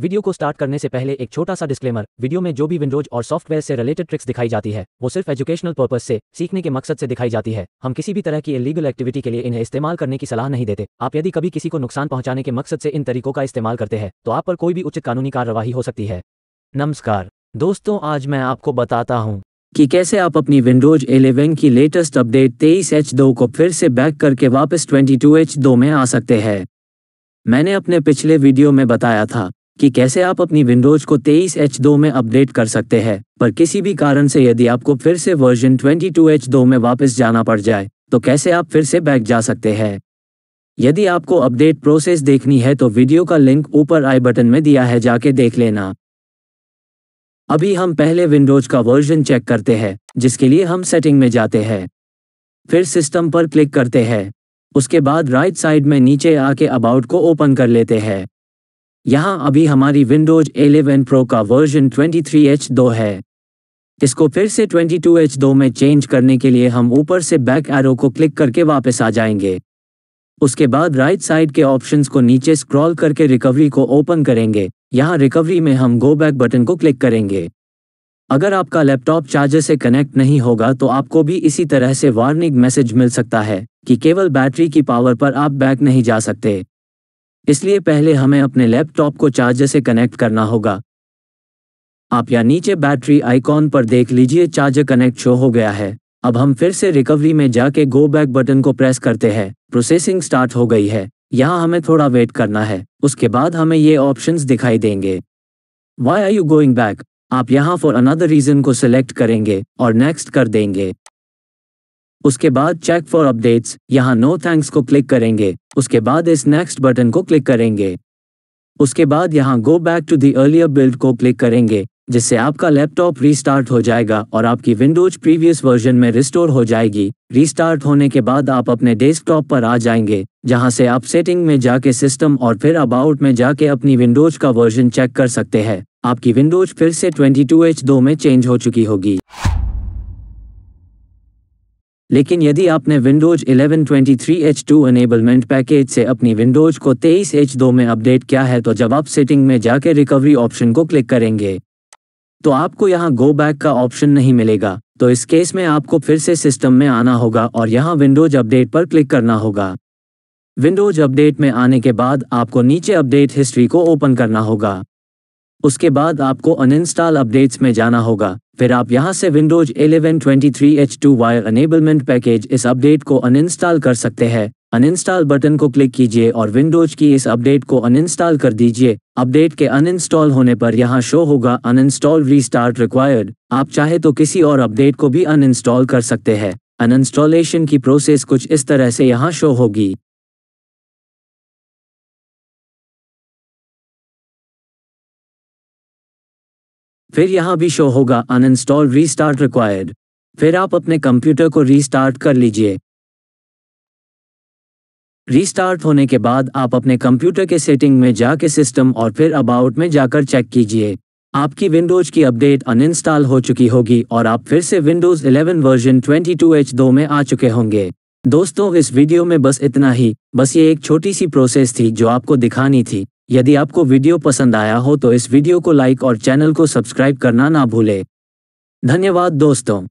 video को start करने से पहले एक छोटा सा डिस्क्लेमर वीडियो में जो भी विंडोज और सॉफ्टवेयर से रिलेटेड ट्रिक्स दिखाई जाती है वो सिर्फ एजुकेशनल पर्पज से सीखने के मकसद से दिखाई जाती है हम किसी भी तरह की इलीगल एक्टिविटी के लिए इन्हें इस्तेमाल करने की सलाह नहीं देते आप यदि कभी किसी को नुकसान पहुंचाने के मकसद से इन तरीकों का इस्तेमाल करते हैं तो आप पर कोई भी उचित कानूनी कार्यवाही हो सकती है नमस्कार दोस्तों आज मैं आपको बताता हूँ कि कैसे आप अपनी विंडोज 11 की लेटेस्ट अपडेट 23H2 को फिर से बैक करके वापस 22H2 में आ सकते हैं मैंने अपने पिछले वीडियो में बताया था कि कैसे आप अपनी विंडोज को 23H2 में अपडेट कर सकते हैं पर किसी भी कारण से यदि आपको फिर से वर्जन 22H2 में वापस जाना पड़ जाए तो कैसे आप फिर से बैक जा सकते हैं यदि आपको अपडेट प्रोसेस देखनी है तो वीडियो का लिंक ऊपर आई बटन में दिया है जाके देख लेना अभी हम पहले विंडोज का वर्जन चेक करते हैं जिसके लिए हम सेटिंग में जाते हैं फिर सिस्टम पर क्लिक करते हैं उसके बाद राइट साइड में नीचे आके अबाउट को ओपन कर लेते हैं यहाँ अभी हमारी विंडोज 11 प्रो का वर्जन 23H2 है इसको फिर से 22H2 में चेंज करने के लिए हम ऊपर से बैक एरो को क्लिक करके वापस आ जाएंगे उसके बाद राइट साइड के ऑप्शंस को नीचे स्क्रॉल करके रिकवरी को ओपन करेंगे यहाँ रिकवरी में हम गो बैक बटन को क्लिक करेंगे अगर आपका लैपटॉप चार्जर से कनेक्ट नहीं होगा तो आपको भी इसी तरह से वार्निंग मैसेज मिल सकता है कि केवल बैटरी की पावर पर आप बैक नहीं जा सकते इसलिए पहले हमें अपने लैपटॉप को चार्जर से कनेक्ट करना होगा आप या नीचे बैटरी आइकॉन पर देख लीजिए चार्जर कनेक्ट शो हो गया है अब हम फिर से रिकवरी में जाके गो बैक बटन को प्रेस करते हैं प्रोसेसिंग स्टार्ट हो गई है यहाँ हमें थोड़ा वेट करना है उसके बाद हमें ये ऑप्शन दिखाई देंगे why are you going back आप यहाँ फॉर अनदर रीजन को सिलेक्ट करेंगे और नेक्स्ट कर देंगे उसके बाद चेक फॉर अपडेट्स यहाँ नो थैंक्स को क्लिक करेंगे उसके बाद इस नेक्स्ट बटन को क्लिक करेंगे उसके बाद यहाँ go back to the earlier build को क्लिक करेंगे जिससे आपका लैपटॉप रीस्टार्ट हो जाएगा और आपकी विंडोज प्रीवियस वर्जन में रिस्टोर हो जाएगी रीस्टार्ट होने के बाद आप अपने डेस्कटॉप पर आ जाएंगे जहां से आप सेटिंग में जाके सिस्टम और फिर अबाउट में जाके अपनी विंडोज का वर्जन चेक कर सकते हैं आपकी विंडोज फिर से ट्वेंटी में चेंज हो चुकी होगी लेकिन यदि आपने विंडोज 11 23H2 एनेबलमेंट पैकेज से अपनी विंडोज को 23H2 में अपडेट किया है तो जब आप सेटिंग में जाकर रिकवरी ऑप्शन को क्लिक करेंगे तो आपको यहाँ गो बैक का ऑप्शन नहीं मिलेगा तो इस केस में आपको फिर से सिस्टम में आना होगा और यहाँ विंडोज अपडेट पर क्लिक करना होगा विंडोज अपडेट में आने के बाद आपको नीचे अपडेट हिस्ट्री को ओपन करना होगा उसके बाद आपको अनइंस्टॉल अपडेट्स में जाना होगा फिर आप यहां से विंडोज 1123 वायर अनेबलमेंट पैकेज इस अपडेट को अनइंस्टॉल कर सकते हैं अनइंस्टॉल बटन को क्लिक कीजिए और विंडोज की इस अपडेट को अनइंस्टॉल कर दीजिए अपडेट के अनइंस्टॉल होने पर यहाँ शो होगा अनइंस्टॉल रीस्टार्ट रिक्वायर्ड आप चाहे तो किसी और अपडेट को भी अनइंस्टॉल कर सकते हैं अनइंस्टॉलेशन की प्रोसेस कुछ इस तरह से यहाँ शो होगी फिर यहाँ भी शो होगा अनइंस्टॉल रीस्टार्ट रिक्वायर्ड फिर आप अपने कंप्यूटर को रीस्टार्ट कर लीजिए रीस्टार्ट होने के बाद आप अपने कंप्यूटर के सेटिंग में जाके सिस्टम और फिर अबाउट में जाकर चेक कीजिए आपकी विंडोज की अपडेट अनइंस्टॉल हो चुकी होगी और आप फिर से विंडोज 11 वर्जन 22H2 में आ चुके होंगे दोस्तों इस वीडियो में बस इतना ही बस ये एक छोटी सी प्रोसेस थी जो आपको दिखानी थी यदि आपको वीडियो पसंद आया हो तो इस वीडियो को लाइक और चैनल को सब्सक्राइब करना ना भूलें धन्यवाद दोस्तों